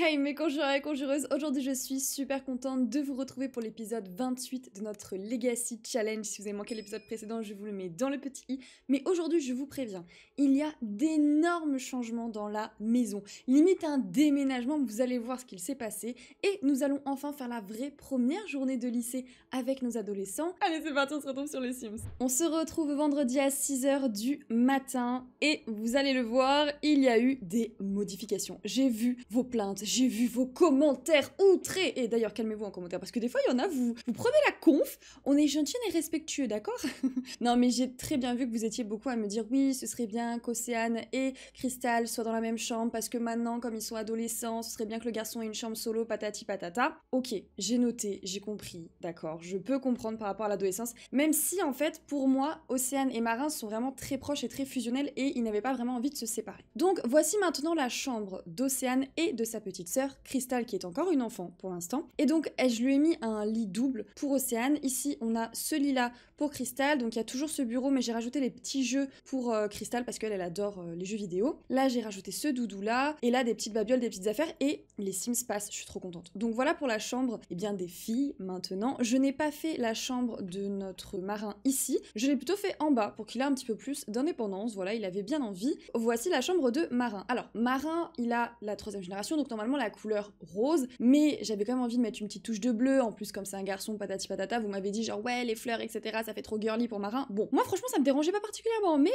Hey mes conjureurs et conjureuses, aujourd'hui je suis super contente de vous retrouver pour l'épisode 28 de notre Legacy Challenge. Si vous avez manqué l'épisode précédent, je vous le mets dans le petit i. Mais aujourd'hui, je vous préviens, il y a d'énormes changements dans la maison. Limite un déménagement, vous allez voir ce qu'il s'est passé. Et nous allons enfin faire la vraie première journée de lycée avec nos adolescents. Allez, c'est parti, on se retrouve sur les Sims. On se retrouve vendredi à 6h du matin. Et vous allez le voir, il y a eu des modifications. J'ai vu vos plaintes j'ai vu vos commentaires outrés. Et d'ailleurs, calmez-vous en commentaire parce que des fois, il y en a, vous, vous prenez la conf. On est gentil et respectueux, d'accord Non, mais j'ai très bien vu que vous étiez beaucoup à me dire oui, ce serait bien qu'Océane et Crystal soient dans la même chambre parce que maintenant, comme ils sont adolescents, ce serait bien que le garçon ait une chambre solo, patati patata. Ok, j'ai noté, j'ai compris, d'accord. Je peux comprendre par rapport à l'adolescence, même si en fait, pour moi, Océane et Marin sont vraiment très proches et très fusionnels et ils n'avaient pas vraiment envie de se séparer. Donc, voici maintenant la chambre d'Océane et de sa petite petite sœur, Crystal, qui est encore une enfant pour l'instant. Et donc, je lui ai mis un lit double pour Océane. Ici, on a ce lit-là pour Crystal. Donc, il y a toujours ce bureau, mais j'ai rajouté les petits jeux pour euh, Crystal parce qu'elle, elle adore euh, les jeux vidéo. Là, j'ai rajouté ce doudou-là. Et là, des petites babioles, des petites affaires. Et les Sims passent. Je suis trop contente. Donc, voilà pour la chambre et eh bien, des filles maintenant. Je n'ai pas fait la chambre de notre marin ici. Je l'ai plutôt fait en bas pour qu'il ait un petit peu plus d'indépendance. Voilà, il avait bien envie. Voici la chambre de marin. Alors, marin, il a la troisième génération. Donc, normalement la couleur rose, mais j'avais quand même envie de mettre une petite touche de bleu, en plus comme c'est un garçon, patati patata, vous m'avez dit genre ouais les fleurs, etc., ça fait trop girly pour marin. Bon, moi franchement ça me dérangeait pas particulièrement, mais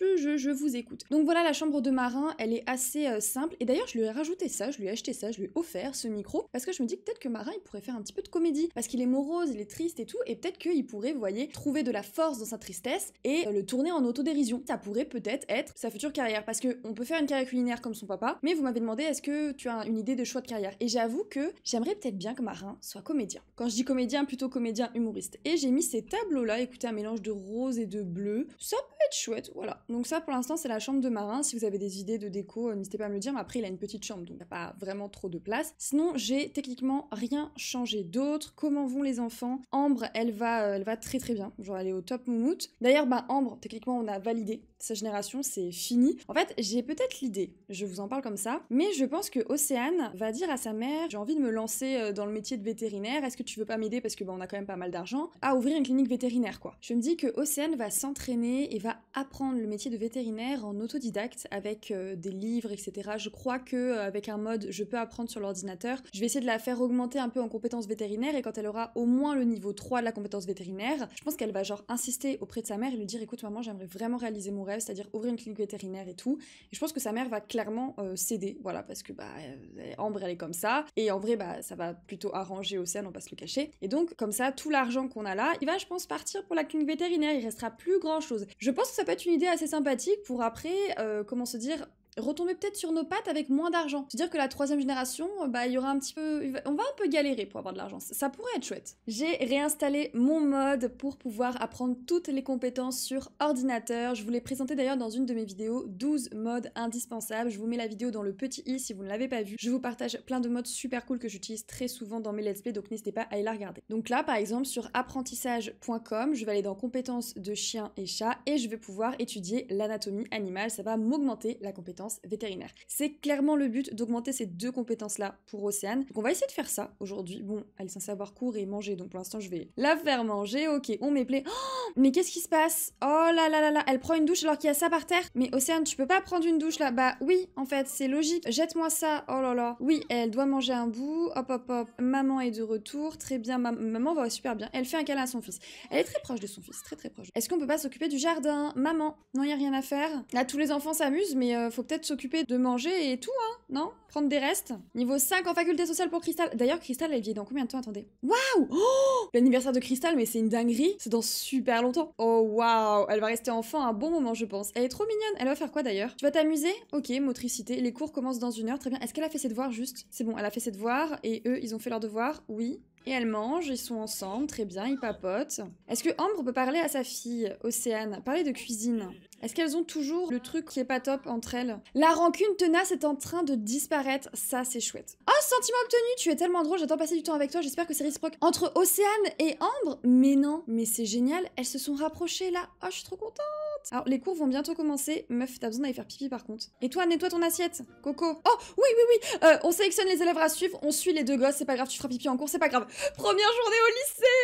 je, je, vous écoute. Donc voilà la chambre de marin, elle est assez euh, simple, et d'ailleurs je lui ai rajouté ça, je lui ai acheté ça, je lui ai offert ce micro, parce que je me dis que peut-être que marin il pourrait faire un petit peu de comédie, parce qu'il est morose, il est triste et tout, et peut-être qu'il pourrait, vous voyez, trouver de la force dans sa tristesse et euh, le tourner en autodérision. Ça pourrait peut-être être sa future carrière, parce que on peut faire une carrière culinaire comme son papa, mais vous m'avez demandé est-ce que tu as une idée de choix de carrière. Et j'avoue que j'aimerais peut-être bien que Marin soit comédien. Quand je dis comédien, plutôt comédien humoriste. Et j'ai mis ces tableaux-là, écoutez, un mélange de rose et de bleu. Ça peut être chouette, voilà. Donc ça, pour l'instant, c'est la chambre de Marin. Si vous avez des idées de déco, euh, n'hésitez pas à me le dire. Mais après, il a une petite chambre, donc il n'y a pas vraiment trop de place. Sinon, j'ai techniquement rien changé d'autre. Comment vont les enfants Ambre, elle va, euh, elle va très très bien. Genre, elle est au top moumoute. D'ailleurs, bah, Ambre, techniquement, on a validé sa génération, c'est fini. En fait, j'ai peut-être l'idée, je vous en parle comme ça, mais je pense que Océane va dire à sa mère J'ai envie de me lancer euh, dans le métier de vétérinaire, est-ce que tu veux pas m'aider parce que bah, on a quand même pas mal d'argent à ouvrir une clinique vétérinaire quoi. Je me dis que Océane va s'entraîner et va apprendre le métier de vétérinaire en autodidacte avec euh, des livres, etc. Je crois que euh, avec un mode je peux apprendre sur l'ordinateur, je vais essayer de la faire augmenter un peu en compétences vétérinaires et quand elle aura au moins le niveau 3 de la compétence vétérinaire, je pense qu'elle va genre insister auprès de sa mère et lui dire écoute maman j'aimerais vraiment réaliser mon c'est-à-dire ouvrir une clinique vétérinaire et tout. Et je pense que sa mère va clairement céder, euh, voilà, parce que bah, euh, Ambre, elle est comme ça. Et en vrai, bah, ça va plutôt arranger Océane, on va se le cacher. Et donc, comme ça, tout l'argent qu'on a là, il va, je pense, partir pour la clinique vétérinaire. Il restera plus grand-chose. Je pense que ça peut être une idée assez sympathique pour après, euh, comment se dire, retomber peut-être sur nos pattes avec moins d'argent. C'est-à-dire que la troisième génération, euh, bah, il y aura un petit peu, on va un peu galérer pour avoir de l'argent. Ça pourrait être chouette. J'ai réinstallé mon mode pour pouvoir apprendre toutes les compétences sur ordinateur. Je vous l'ai présenté d'ailleurs dans une de mes vidéos 12 modes indispensables. Je vous mets la vidéo dans le petit i si vous ne l'avez pas vue. Je vous partage plein de modes super cool que j'utilise très souvent dans mes let's play, donc n'hésitez pas à aller la regarder. Donc là, par exemple, sur apprentissage.com, je vais aller dans compétences de chiens et chat et je vais pouvoir étudier l'anatomie animale. Ça va m'augmenter la compétence vétérinaire. C'est clairement le but d'augmenter ces deux compétences-là pour Océane. Donc on va essayer de faire ça aujourd'hui. Bon, elle est censée avoir et manger, donc pour l'instant je vais la faire manger. Ok, on m'éplaît. plaît. Oh, mais qu'est-ce qui se passe Oh là là là là, elle prend une douche alors qu'il y a ça par terre. Mais Océane, tu peux pas prendre une douche là Bah oui, en fait, c'est logique. Jette-moi ça. Oh là là. Oui, elle doit manger un bout. Hop hop hop. Maman est de retour. Très bien. maman va super bien. Elle fait un câlin à son fils. Elle est très proche de son fils, très très proche. Est-ce qu'on peut pas s'occuper du jardin Maman, non, y a rien à faire. Là, tous les enfants s'amusent, mais euh, faut peut-être de s'occuper de manger et tout, hein Non Prendre des restes Niveau 5 en faculté sociale pour Crystal. D'ailleurs, Crystal, elle vieillit dans combien de temps Attendez. Waouh oh L'anniversaire de Crystal, mais c'est une dinguerie. C'est dans super longtemps. Oh waouh Elle va rester enfant un bon moment, je pense. Elle est trop mignonne. Elle va faire quoi d'ailleurs Tu vas t'amuser Ok, motricité. Les cours commencent dans une heure. Très bien. Est-ce qu'elle a fait ses devoirs juste C'est bon, elle a fait ses devoirs et eux, ils ont fait leurs devoirs Oui. Et elles mange, ils sont ensemble, très bien, ils papotent. Est-ce que Ambre peut parler à sa fille, Océane, parler de cuisine Est-ce qu'elles ont toujours le truc qui est pas top entre elles La rancune tenace est en train de disparaître, ça c'est chouette. Oh, sentiment obtenu, tu es tellement drôle, j'attends passer du temps avec toi, j'espère que c'est réciproque. Entre Océane et Ambre Mais non, mais c'est génial, elles se sont rapprochées là. Oh, je suis trop contente alors, les cours vont bientôt commencer. Meuf, t'as besoin d'aller faire pipi par contre. Et toi, nettoie ton assiette, Coco. Oh, oui, oui, oui. Euh, on sélectionne les élèves à suivre, on suit les deux gosses, c'est pas grave, tu feras pipi en cours, c'est pas grave. Première journée au lycée,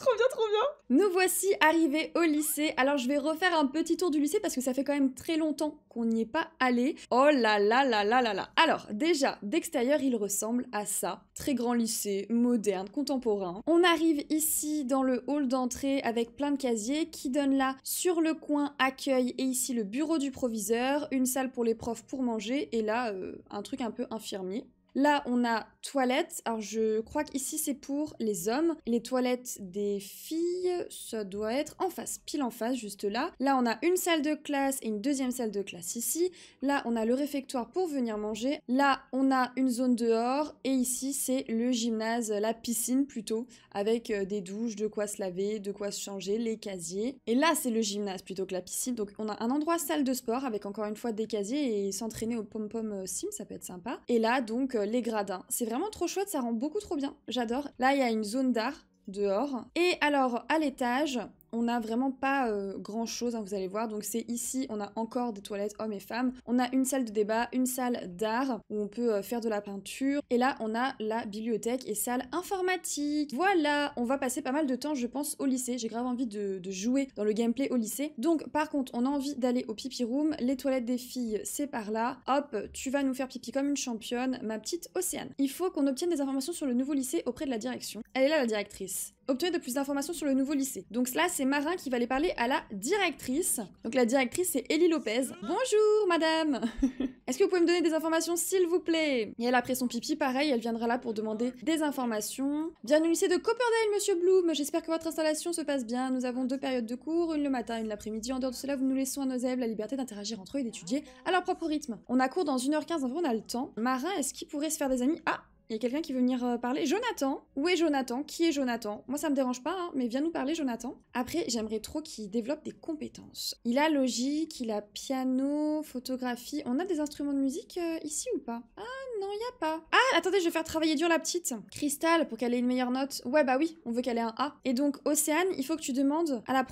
trop bien, trop bien. Nous voici arrivés au lycée. Alors je vais refaire un petit tour du lycée parce que ça fait quand même très longtemps qu'on n'y est pas allé. Oh là là là là là là. Alors déjà, d'extérieur, il ressemble à ça. Très grand lycée, moderne, contemporain. On arrive ici dans le hall d'entrée avec plein de casiers qui donnent là sur le coin accueil et ici le bureau du proviseur, une salle pour les profs pour manger et là euh, un truc un peu infirmier. Là, on a toilettes. Alors, je crois qu'ici, c'est pour les hommes. Les toilettes des filles, ça doit être en face, pile en face, juste là. Là, on a une salle de classe et une deuxième salle de classe ici. Là, on a le réfectoire pour venir manger. Là, on a une zone dehors. Et ici, c'est le gymnase, la piscine plutôt, avec euh, des douches, de quoi se laver, de quoi se changer, les casiers. Et là, c'est le gymnase plutôt que la piscine. Donc, on a un endroit salle de sport avec encore une fois des casiers et s'entraîner au pom-pom euh, sim, ça peut être sympa. Et là, donc, euh, les gradins. C'est vraiment trop chouette, ça rend beaucoup trop bien. J'adore. Là, il y a une zone d'art dehors. Et alors, à l'étage, on n'a vraiment pas euh, grand chose, hein, vous allez voir. Donc c'est ici, on a encore des toilettes hommes et femmes. On a une salle de débat, une salle d'art où on peut euh, faire de la peinture. Et là, on a la bibliothèque et salle informatique. Voilà, on va passer pas mal de temps, je pense, au lycée. J'ai grave envie de, de, jouer dans le gameplay au lycée. Donc par contre, on a envie d'aller au pipi room. Les toilettes des filles, c'est par là. Hop, tu vas nous faire pipi comme une championne, ma petite Océane. Il faut qu'on obtienne des informations sur le nouveau lycée auprès de la direction. Elle est là, la directrice obtenir de plus d'informations sur le nouveau lycée. Donc là, c'est Marin qui va aller parler à la directrice. Donc la directrice, c'est Ellie Lopez. Bonjour, madame Est-ce que vous pouvez me donner des informations, s'il vous plaît Et elle, après son pipi, pareil, elle viendra là pour demander des informations. Bienvenue au lycée de Copperdale, monsieur Bloom J'espère que votre installation se passe bien. Nous avons deux périodes de cours, une le matin, une l'après-midi. En dehors de cela, vous nous laissons à nos élèves la liberté d'interagir entre eux et d'étudier à leur propre rythme. On a cours dans 1h15, on a le temps. Marin, est-ce qu'il pourrait se faire des amis Ah il y a quelqu'un qui veut venir euh, parler. Jonathan Où est Jonathan Qui est Jonathan Moi, ça me dérange pas, hein, mais viens nous parler, Jonathan. Après, j'aimerais trop qu'il développe des compétences. Il a logique, il a piano, photographie. On a des instruments de musique euh, ici ou pas Ah non, il y a pas. Ah, attendez, je vais faire travailler dur la petite. Cristal, pour qu'elle ait une meilleure note. Ouais, bah oui, on veut qu'elle ait un A. Et donc, Océane, il faut que tu demandes à la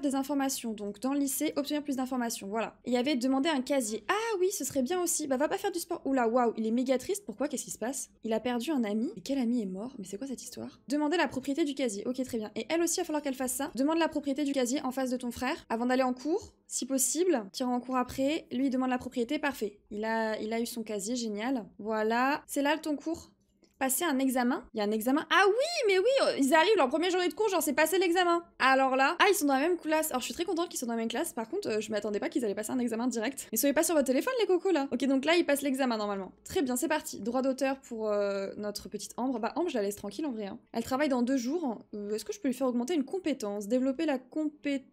des informations. Donc, dans le lycée, obtenir plus d'informations. Voilà. il y avait demandé un casier. Ah oui, ce serait bien aussi. Bah, va pas faire du sport. Oula, waouh, il est méga triste. Pourquoi Qu'est-ce qui se passe il a a perdu un ami. Et quel ami est mort Mais c'est quoi cette histoire Demander la propriété du casier. Ok, très bien. Et elle aussi, il va falloir qu'elle fasse ça. Demande la propriété du casier en face de ton frère avant d'aller en cours, si possible. Tire en cours après. Lui, il demande la propriété. Parfait. Il a, il a eu son casier. Génial. Voilà. C'est là ton cours passer un examen. Il y a un examen. Ah oui, mais oui, euh, ils arrivent leur première journée de cours, genre c'est passé l'examen. Alors là, ah ils sont dans la même classe. Alors je suis très contente qu'ils soient dans la même classe. Par contre, euh, je m'attendais pas qu'ils allaient passer un examen direct. Mais soyez pas sur votre téléphone les cocos là. Ok, donc là ils passent l'examen normalement. Très bien, c'est parti. Droit d'auteur pour euh, notre petite Ambre. Bah Ambre, je la laisse tranquille en vrai. Hein. Elle travaille dans deux jours. Est-ce que je peux lui faire augmenter une compétence, développer la compétence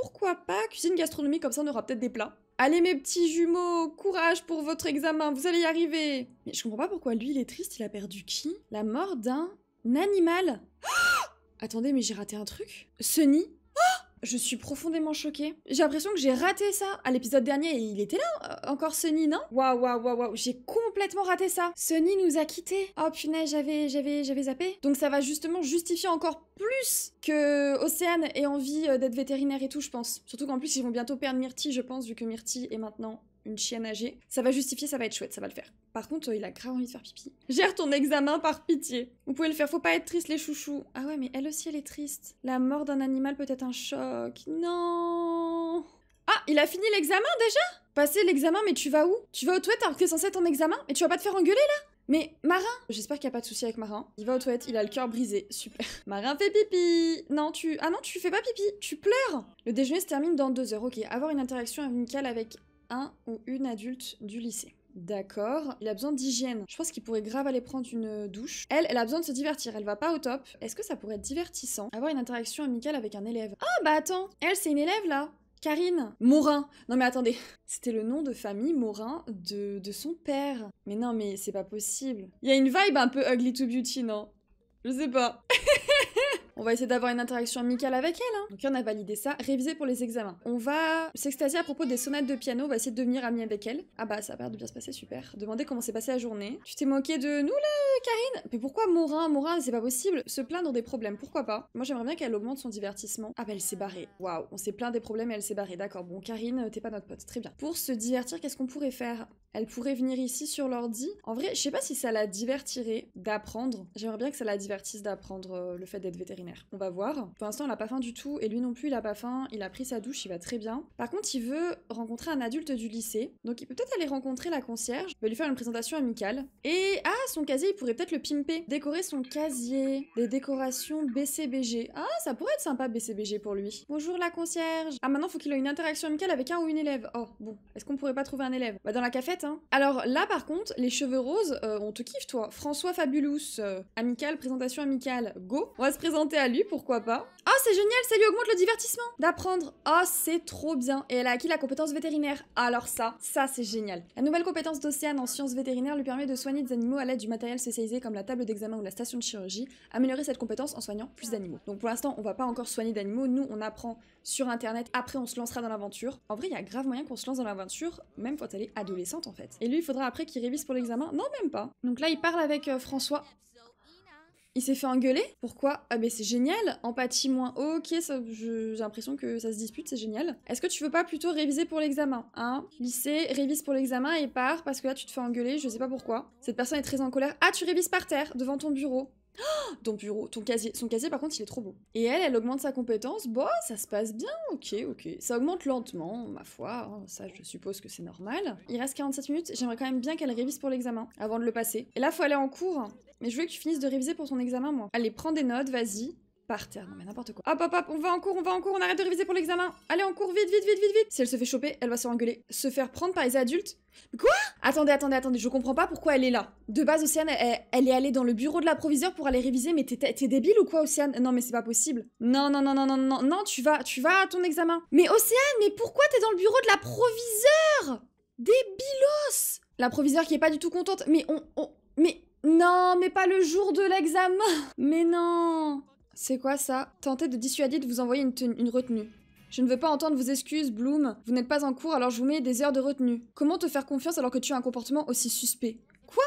pourquoi pas cuisine gastronomique comme ça on aura peut-être des plats. Allez mes petits jumeaux, courage pour votre examen, vous allez y arriver Mais je comprends pas pourquoi lui il est triste, il a perdu qui La mort d'un animal Attendez, mais j'ai raté un truc Sunny je suis profondément choquée. J'ai l'impression que j'ai raté ça à l'épisode dernier et il était là euh, encore Sunny, non Waouh, waouh, waouh, waouh, j'ai complètement raté ça. Sunny nous a quittés. Oh punaise, j'avais, j'avais, j'avais zappé. Donc ça va justement justifier encore plus que Océane ait envie euh, d'être vétérinaire et tout, je pense. Surtout qu'en plus, ils vont bientôt perdre Myrtille, je pense, vu que Myrtille est maintenant une chienne âgée. Ça va justifier, ça va être chouette, ça va le faire. Par contre, euh, il a grave envie de faire pipi. Gère ton examen par pitié. Vous pouvez le faire, faut pas être triste les chouchous. Ah ouais, mais elle aussi elle est triste. La mort d'un animal peut être un choc. Non. Ah, il a fini l'examen déjà Passer l'examen, mais tu vas où Tu vas aux toilettes alors que t'es censé être en examen Et tu vas pas te faire engueuler là mais Marin J'espère qu'il n'y a pas de souci avec Marin. Il va aux toilettes, il a le cœur brisé. Super. Marin fait pipi Non, tu... Ah non, tu fais pas pipi, tu pleures Le déjeuner se termine dans deux heures. Ok, avoir une interaction amicale avec ou une adulte du lycée. D'accord. Il a besoin d'hygiène. Je pense qu'il pourrait grave aller prendre une douche. Elle, elle a besoin de se divertir. Elle va pas au top. Est-ce que ça pourrait être divertissant Avoir une interaction amicale avec un élève. Ah oh, bah attends, elle c'est une élève là. Karine Morin. Non mais attendez, c'était le nom de famille Morin de, de son père. Mais non mais c'est pas possible. Il y a une vibe un peu ugly to beauty, non Je sais pas. On va essayer d'avoir une interaction amicale avec elle. Hein. Donc on a validé ça, Réviser pour les examens. On va s'extasier à propos des sonates de piano, on va essayer de devenir ami avec elle. Ah bah ça a l'air de bien se passer, super. Demander comment s'est passée la journée. Tu t'es moqué de nous là, Karine Mais pourquoi Morin Morin, c'est pas possible. Se plaindre des problèmes, pourquoi pas Moi j'aimerais bien qu'elle augmente son divertissement. Ah bah elle s'est barrée. Waouh, on s'est plaint des problèmes et elle s'est barrée. D'accord, bon Karine, t'es pas notre pote, très bien. Pour se divertir, qu'est-ce qu'on pourrait faire Elle pourrait venir ici sur l'ordi. En vrai, je sais pas si ça la divertirait d'apprendre. J'aimerais bien que ça la divertisse d'apprendre euh, le fait d'être vétérinaire on va voir. Pour l'instant, on n'a pas faim du tout et lui non plus, il a pas faim. Il a pris sa douche, il va très bien. Par contre, il veut rencontrer un adulte du lycée. Donc, il peut peut-être aller rencontrer la concierge, il va lui faire une présentation amicale. Et ah, son casier, il pourrait peut-être le pimper. Décorer son casier. Des décorations BCBG. Ah, ça pourrait être sympa BCBG pour lui. Bonjour la concierge. Ah, maintenant, faut qu'il ait une interaction amicale avec un ou une élève. Oh, bon. Est-ce qu'on pourrait pas trouver un élève Bah, dans la cafette, hein. Alors là, par contre, les cheveux roses, euh, on te kiffe, toi. François Fabulous. Euh, amicale, amical, présentation amicale. Go. On va se présenter à lui, pourquoi pas. Ah, c'est génial, ça lui augmente le divertissement. D'apprendre. Ah, c'est trop bien. Et elle a acquis la compétence vétérinaire. Alors ça, ça c'est génial. La nouvelle compétence d'Océane en sciences vétérinaires lui permet de soigner des animaux à l'aide du matériel spécialisé comme la table d'examen ou la station de chirurgie. Améliorer cette compétence en soignant plus d'animaux. Donc pour l'instant, on va pas encore soigner d'animaux. Nous, on apprend sur internet. Après, on se lancera dans l'aventure. En vrai, il y a grave moyen qu'on se lance dans l'aventure, même quand elle est adolescente en fait. Et lui, il faudra après qu'il révise pour l'examen. Non, même pas. Donc là, il parle avec euh, François. Il s'est fait engueuler. Pourquoi Ah, mais c'est génial. Empathie moins. Ok, j'ai l'impression que ça se dispute, c'est génial. Est-ce que tu veux pas plutôt réviser pour l'examen Hein Lycée, révise pour l'examen et pars parce que là, tu te fais engueuler, je sais pas pourquoi. Cette personne est très en colère. Ah, tu révises par terre, devant ton bureau ton bureau, ton casier. Son casier, par contre, il est trop beau. Et elle, elle augmente sa compétence. Bon, ça se passe bien, ok, ok. Ça augmente lentement, ma foi. Hein. ça, je suppose que c'est normal. Il reste 47 minutes. J'aimerais quand même bien qu'elle révise pour l'examen avant de le passer. Et là, faut aller en cours. Mais je veux que tu finisses de réviser pour ton examen, moi. Allez, prends des notes, vas-y par terre. Non mais n'importe quoi. Hop hop hop, on va en cours, on va en cours, on arrête de réviser pour l'examen. Allez en cours, vite, vite, vite, vite, vite. Si elle se fait choper, elle va se faire engueuler. Se faire prendre par les adultes. Quoi Attendez, attendez, attendez, je comprends pas pourquoi elle est là. De base, Océane, elle, est allée dans le bureau de la pour aller réviser, mais t'es débile ou quoi, Océane Non mais c'est pas possible. Non, non, non, non, non, non, non, tu vas, tu vas à ton examen. Mais Océane, mais pourquoi t'es dans le bureau de la Débilos La qui est pas du tout contente, mais on, on mais non, mais pas le jour de l'examen Mais non c'est quoi ça Tenter de dissuader de vous envoyer une, retenue. Je ne veux pas entendre vos excuses, Bloom. Vous n'êtes pas en cours, alors je vous mets des heures de retenue. Comment te faire confiance alors que tu as un comportement aussi suspect Quoi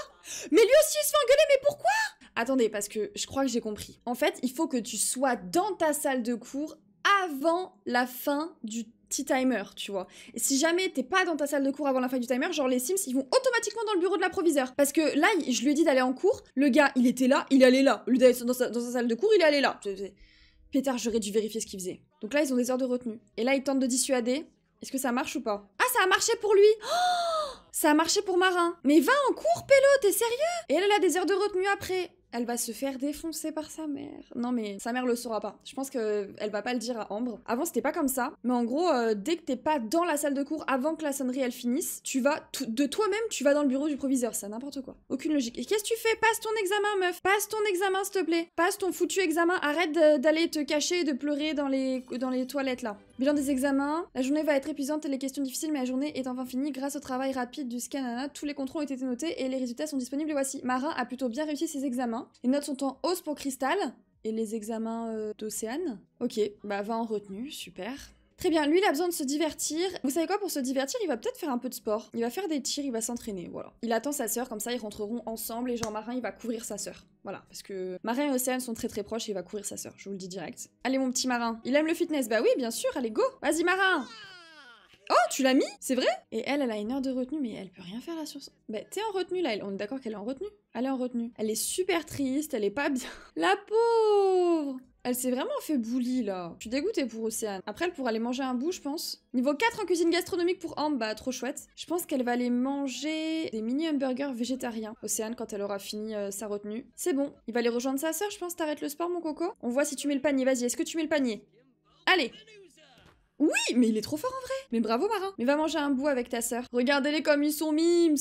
Mais lui aussi il se fait engueuler, mais pourquoi Attendez, parce que je crois que j'ai compris. En fait, il faut que tu sois dans ta salle de cours avant la fin du petit timer, tu vois. Et si jamais t'es pas dans ta salle de cours avant la fin du timer, genre les Sims, ils vont automatiquement dans le bureau de l'improviseur. Parce que là, je lui ai dit d'aller en cours, le gars, il était là, il allait là. Lui, dans sa, dans sa salle de cours, il allait là. Pétard, j'aurais dû vérifier ce qu'il faisait. Donc là, ils ont des heures de retenue. Et là, ils tentent de dissuader. Est-ce que ça marche ou pas Ah, ça a marché pour lui oh Ça a marché pour Marin. Mais va en cours, Pélo, t'es sérieux Et elle, elle a des heures de retenue après. Elle va se faire défoncer par sa mère. Non mais sa mère le saura pas. Je pense que elle va pas le dire à Ambre. Avant c'était pas comme ça, mais en gros euh, dès que t'es pas dans la salle de cours avant que la sonnerie elle finisse, tu vas de toi-même tu vas dans le bureau du proviseur. ça n'importe quoi. Aucune logique. Et qu'est-ce que tu fais Passe ton examen meuf. Passe ton examen s'il te plaît. Passe ton foutu examen. Arrête d'aller te cacher et de pleurer dans les dans les toilettes là. Bilan des examens. La journée va être épuisante et les questions difficiles, mais la journée est enfin finie grâce au travail rapide du scanana. Tous les contrôles ont été notés et les résultats sont disponibles. Et voici. Marin a plutôt bien réussi ses examens. Les notes sont en hausse pour Cristal. Et les examens euh, d'Océane Ok, bah va en retenue, super. Très bien, lui il a besoin de se divertir. Vous savez quoi, pour se divertir, il va peut-être faire un peu de sport. Il va faire des tirs, il va s'entraîner, voilà. Il attend sa sœur, comme ça ils rentreront ensemble et Jean Marin il va courir sa sœur. Voilà, parce que Marin et Océane sont très très proches et il va courir sa sœur, je vous le dis direct. Allez mon petit Marin, il aime le fitness, bah oui bien sûr, allez go Vas-y Marin Oh, tu l'as mis C'est vrai Et elle, elle a une heure de retenue, mais elle peut rien faire là sur ça. Bah, t'es en retenue là, on est d'accord qu'elle est en retenue Elle est en retenue. Elle est super triste, elle est pas bien. La pauvre elle s'est vraiment fait bouli là. Je suis dégoûtée pour Océane. Après, elle pourra aller manger un bout, je pense. Niveau 4 en cuisine gastronomique pour Ambe, bah trop chouette. Je pense qu'elle va aller manger des mini hamburgers végétariens. Océane, quand elle aura fini euh, sa retenue. C'est bon. Il va aller rejoindre sa sœur, je pense. T'arrêtes le sport, mon coco On voit si tu mets le panier. Vas-y, est-ce que tu mets le panier Allez oui, mais il est trop fort en vrai. Mais bravo Marin. Mais va manger un bout avec ta sœur. Regardez-les comme ils sont mimes.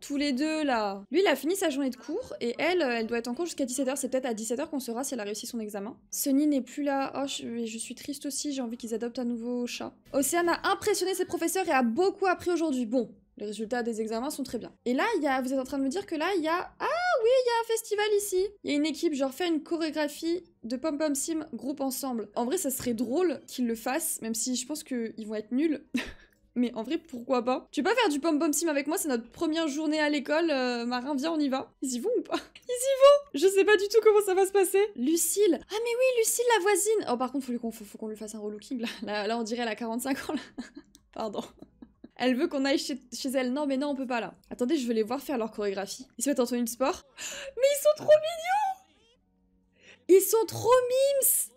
Tous les deux là. Lui, il a fini sa journée de cours et elle, euh, elle doit être en cours jusqu'à 17h. C'est peut-être à 17h qu'on saura si elle a réussi son examen. Sunny n'est plus là. Oh, je, je suis triste aussi. J'ai envie qu'ils adoptent un nouveau chat. Océane a impressionné ses professeurs et a beaucoup appris aujourd'hui. Bon, les résultats des examens sont très bien. Et là, y a, vous êtes en train de me dire que là, il y a... Ah oui, il y a un festival ici Il y a une équipe, genre, fait une chorégraphie de Pom Pom Sim, groupe ensemble. En vrai, ça serait drôle qu'ils le fassent, même si je pense qu'ils vont être nuls. Mais en vrai, pourquoi pas Tu veux pas faire du pom-pom sim avec moi C'est notre première journée à l'école. Euh, Marin, viens, on y va. Ils y vont ou pas Ils y vont Je sais pas du tout comment ça va se passer. Lucille Ah mais oui, Lucille, la voisine Oh, par contre, faut qu'on lui fasse un relooking, là. là. on dirait la 45 ans, Pardon. Elle veut qu'on aille chez, elle. Non, mais non, on peut pas là. Attendez, je veux les voir faire leur chorégraphie. Ils se mettent en tenue de sport. Mais ils sont trop mignons Ils sont trop mimes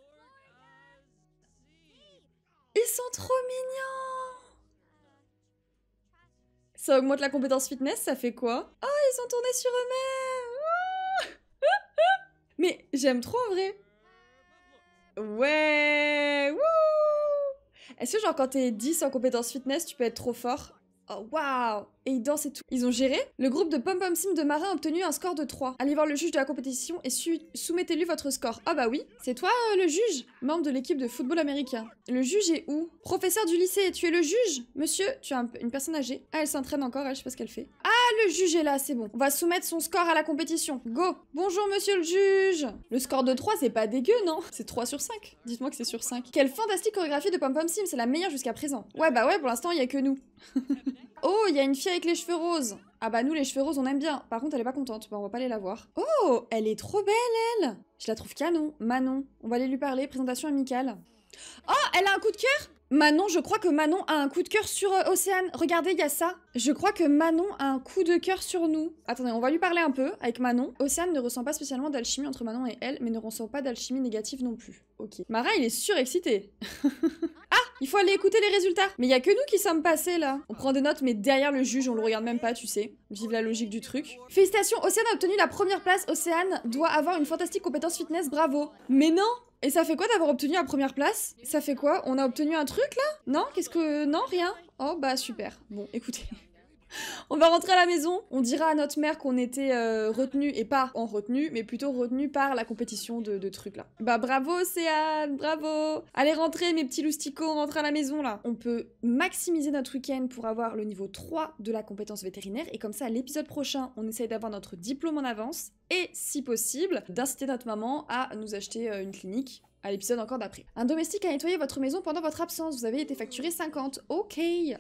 Ils sont trop mignons Ça augmente la compétence fitness, ça fait quoi Oh, ils sont tournés sur eux-mêmes ah Mais j'aime trop en vrai Ouais Wouh est-ce que genre quand t'es 10 en compétences fitness, tu peux être trop fort Oh waouh et ils dansent et tout. Ils ont géré. Le groupe de Pom Pom Sim de Marin a obtenu un score de 3. Allez voir le juge de la compétition et soumettez-lui votre score. Ah bah oui, c'est toi euh, le juge Membre de l'équipe de football américain. Le juge est où Professeur du lycée, tu es le juge Monsieur, tu es une personne âgée. Ah, elle s'entraîne encore, elle, je sais pas ce qu'elle fait. Ah, le juge est là, c'est bon. On va soumettre son score à la compétition. Go Bonjour monsieur le juge Le score de 3, c'est pas dégueu, non C'est 3 sur 5. Dites-moi que c'est sur 5. Quelle fantastique chorégraphie de Pom Pom Sim, c'est la meilleure jusqu'à présent. Ouais bah ouais, pour l'instant, il y a que nous. Oh, il y a une fille avec les cheveux roses Ah bah nous, les cheveux roses, on aime bien. Par contre, elle est pas contente, Bon, bah, on va pas aller la voir. Oh, elle est trop belle, elle Je la trouve canon, Manon. On va aller lui parler, présentation amicale. Oh, elle a un coup de cœur Manon, je crois que Manon a un coup de cœur sur euh, Océane. Regardez, il y a ça. Je crois que Manon a un coup de cœur sur nous. Attendez, on va lui parler un peu avec Manon. Océane ne ressent pas spécialement d'alchimie entre Manon et elle, mais ne ressent pas d'alchimie négative non plus. Ok. Mara, il est surexcité. ah il faut aller écouter les résultats Mais il y a que nous qui sommes passés, là On prend des notes, mais derrière le juge, on le regarde même pas, tu sais. Vive la logique du truc. Félicitations, Océane a obtenu la première place. Océane doit avoir une fantastique compétence fitness, bravo Mais non et ça fait quoi d'avoir obtenu la première place Ça fait quoi On a obtenu un truc là Non Qu'est-ce que... Non, rien Oh bah super. Bon, écoutez. On va rentrer à la maison, on dira à notre mère qu'on était euh, retenu et pas en retenue, mais plutôt retenu par la compétition de, trucs là. Bah bravo Céane, bravo Allez rentrer mes petits lousticots, on rentre à la maison là. On peut maximiser notre week-end pour avoir le niveau 3 de la compétence vétérinaire et comme ça l'épisode prochain on essaye d'avoir notre diplôme en avance et si possible d'inciter notre maman à nous acheter euh, une clinique à l'épisode encore d'après. Un domestique a nettoyé votre maison pendant votre absence, vous avez été facturé 50. Ok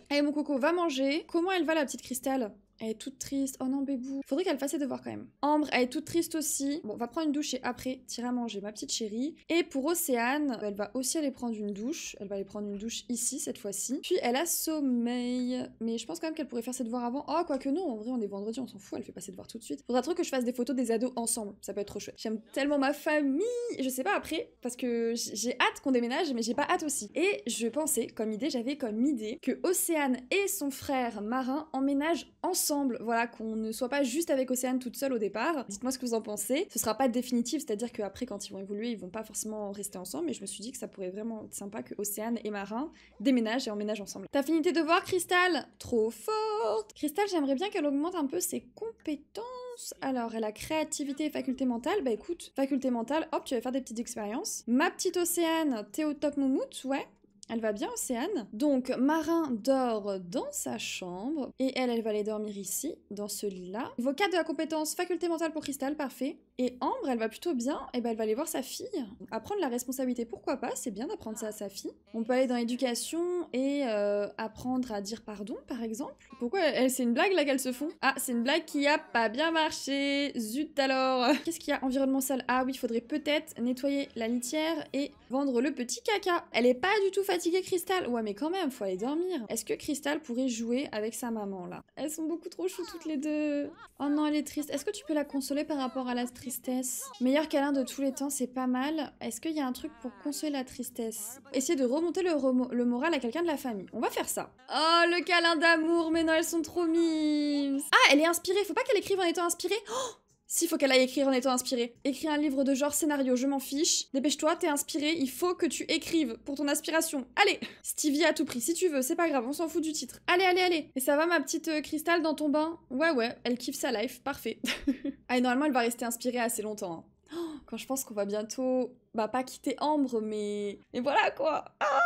Allez mon coco, va manger. Comment elle va la petite cristal elle est toute triste. Oh non, Bébou. Faudrait qu'elle fasse ses devoirs quand même. Ambre, elle est toute triste aussi. Bon, va prendre une douche et après, tira manger, ma petite chérie. Et pour Océane, elle va aussi aller prendre une douche. Elle va aller prendre une douche ici, cette fois-ci. Puis elle a sommeil. Mais je pense quand même qu'elle pourrait faire ses devoirs avant. Oh, quoique non, en vrai, on est vendredi, on s'en fout. Elle fait pas ses devoirs tout de suite. Faudra trop que je fasse des photos des ados ensemble. Ça peut être trop chouette. J'aime tellement ma famille. Je sais pas après, parce que j'ai hâte qu'on déménage, mais j'ai pas hâte aussi. Et je pensais, comme idée, j'avais comme idée que Océane et son frère marin emménagent ensemble ensemble, voilà, qu'on ne soit pas juste avec Océane toute seule au départ. Dites-moi ce que vous en pensez. Ce sera pas définitif, c'est-à-dire qu'après, quand ils vont évoluer, ils vont pas forcément rester ensemble, mais je me suis dit que ça pourrait vraiment être sympa que Océane et Marin déménagent et emménagent ensemble. T'as fini tes voir, Cristal Trop forte Cristal, j'aimerais bien qu'elle augmente un peu ses compétences. Alors, elle a créativité et faculté mentale. Bah écoute, faculté mentale, hop, tu vas faire des petites expériences. Ma petite Océane, t'es au top moumoute, ouais. Elle va bien, Océane Donc, Marin dort dans sa chambre et elle, elle va aller dormir ici, dans ce lit-là. Vos de la compétence faculté mentale pour Cristal, parfait. Et Ambre, elle va plutôt bien, et eh ben elle va aller voir sa fille. Apprendre la responsabilité, pourquoi pas, c'est bien d'apprendre ça à sa fille. On peut aller dans l'éducation et euh, apprendre à dire pardon, par exemple. Pourquoi elle, c'est une blague là qu'elles se font Ah, c'est une blague qui a pas bien marché Zut alors Qu'est-ce qu'il y a Environnement sale. Ah oui, il faudrait peut-être nettoyer la litière et Vendre le petit caca. Elle est pas du tout fatiguée, Crystal. Ouais, mais quand même, faut aller dormir. Est-ce que Crystal pourrait jouer avec sa maman, là Elles sont beaucoup trop choues toutes les deux. Oh non, elle est triste. Est-ce que tu peux la consoler par rapport à la tristesse Meilleur câlin de tous les temps, c'est pas mal. Est-ce qu'il y a un truc pour consoler la tristesse Essayer de remonter le, moral à quelqu'un de la famille. On va faire ça. Oh, le câlin d'amour. Mais non, elles sont trop mimes. Ah, elle est inspirée. Faut pas qu'elle écrive en étant inspirée. Oh s'il faut qu'elle aille écrire en étant inspirée. Écris un livre de genre scénario, je m'en fiche. Dépêche-toi, t'es inspirée, il faut que tu écrives pour ton aspiration. Allez Stevie à tout prix, si tu veux, c'est pas grave, on s'en fout du titre. Allez, allez, allez Et ça va ma petite euh, cristal dans ton bain Ouais, ouais, elle kiffe sa life, parfait. ah, et normalement, elle va rester inspirée assez longtemps. Hein. quand je pense qu'on va bientôt, bah pas quitter Ambre, mais... Mais voilà quoi ah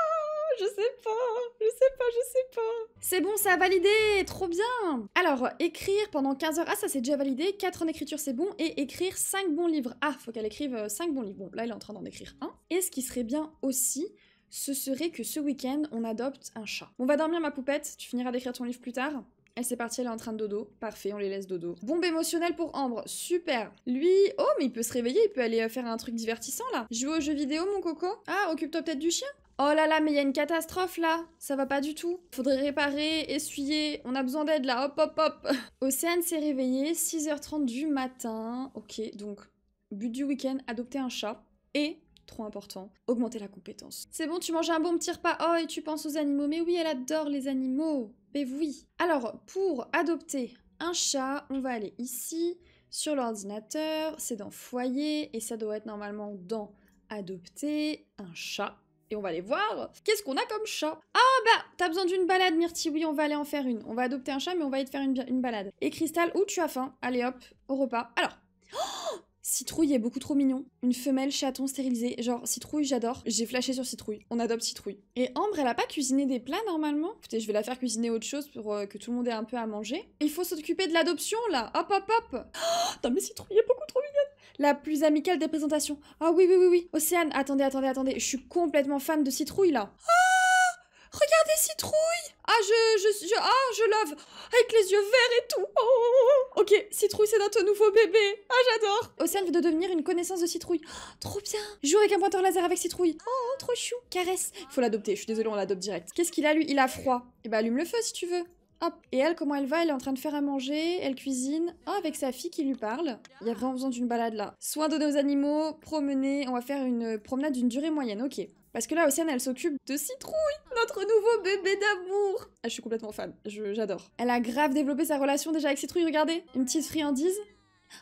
je sais pas, je sais pas, je sais pas. C'est bon, ça a validé, trop bien. Alors, écrire pendant 15 heures, ah ça c'est déjà validé, 4 en écriture c'est bon, et écrire 5 bons livres. Ah, faut qu'elle écrive 5 euh, bons livres. Bon, là elle est en train d'en écrire un. Et ce qui serait bien aussi, ce serait que ce week-end, on adopte un chat. On va dormir ma poupette, tu finiras d'écrire ton livre plus tard. Elle c'est partie, elle est en train de dodo. Parfait, on les laisse dodo. Bombe émotionnelle pour Ambre, super. Lui, oh mais il peut se réveiller, il peut aller euh, faire un truc divertissant là. Jouer aux jeux vidéo mon coco. Ah, occupe-toi peut-être du chien. Oh là là, mais il y a une catastrophe là Ça va pas du tout Faudrait réparer, essuyer, on a besoin d'aide là, hop hop hop Océane s'est réveillée, 6h30 du matin. Ok, donc, but du week-end, adopter un chat. Et, trop important, augmenter la compétence. C'est bon, tu manges un bon petit repas, oh, et tu penses aux animaux. Mais oui, elle adore les animaux Mais oui Alors, pour adopter un chat, on va aller ici, sur l'ordinateur, c'est dans Foyer, et ça doit être normalement dans Adopter un chat et on va aller voir qu'est-ce qu'on a comme chat. Ah bah, t'as besoin d'une balade, Myrtille, oui, on va aller en faire une. On va adopter un chat, mais on va aller te faire une, balade. Et Cristal, où tu as faim Allez hop, au repas. Alors, oh Citrouille est beaucoup trop mignon. Une femelle chaton stérilisée. Genre, Citrouille, j'adore. J'ai flashé sur Citrouille. On adopte Citrouille. Et Ambre, elle a pas cuisiné des plats normalement Écoutez, je vais la faire cuisiner autre chose pour euh, que tout le monde ait un peu à manger. Il faut s'occuper de l'adoption là. Hop, hop, hop. Oh, non mais Citrouille est beaucoup trop la plus amicale des présentations. Ah oui, oui, oui, oui. Océane, attendez, attendez, attendez. Je suis complètement fan de Citrouille, là. Ah Regardez Citrouille Ah, je, je, ah, je love Avec les yeux verts et tout oh. Ok, Citrouille, c'est notre nouveau bébé Ah, j'adore Océane veut de devenir une connaissance de Citrouille. Oh, trop bien Joue avec un pointeur laser avec Citrouille. Oh, trop chou Caresse Il Faut l'adopter, je suis désolée, on l'adopte direct. Qu'est-ce qu'il a, lui Il a froid. Eh ben, allume le feu, si tu veux. Hop, et elle, comment elle va Elle est en train de faire à manger, elle cuisine. Oh, avec sa fille qui lui parle. Il y a vraiment besoin d'une balade là. Soins donné aux animaux, promener. On va faire une promenade d'une durée moyenne, ok. Parce que là, Océane, elle s'occupe de Citrouille, notre nouveau bébé d'amour. Ah, je suis complètement fan, j'adore. Elle a grave développé sa relation déjà avec Citrouille, regardez. Une petite friandise.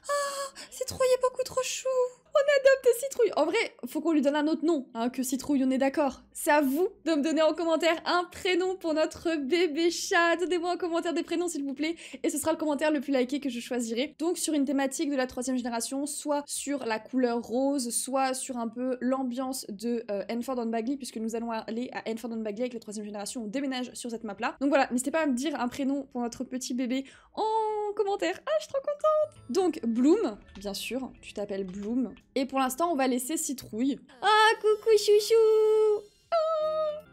Oh, Citrouille est beaucoup trop chou. On adopte Citrouille. En vrai, faut qu'on lui donne un autre nom hein, que Citrouille, on est d'accord. C'est à vous de me donner en commentaire un prénom pour notre bébé chat. Donnez-moi en commentaire des prénoms, s'il vous plaît. Et ce sera le commentaire le plus liké que je choisirai. Donc, sur une thématique de la troisième génération, soit sur la couleur rose, soit sur un peu l'ambiance de Enford euh, Bagley, puisque nous allons aller à Enford Bagley avec la troisième génération. On déménage sur cette map-là. Donc voilà, n'hésitez pas à me dire un prénom pour notre petit bébé en commentaire. Ah, je suis trop contente Donc, Bloom, bien sûr, tu t'appelles Bloom. Et pour l'instant, on va laisser Citrouille. Ah, coucou chouchou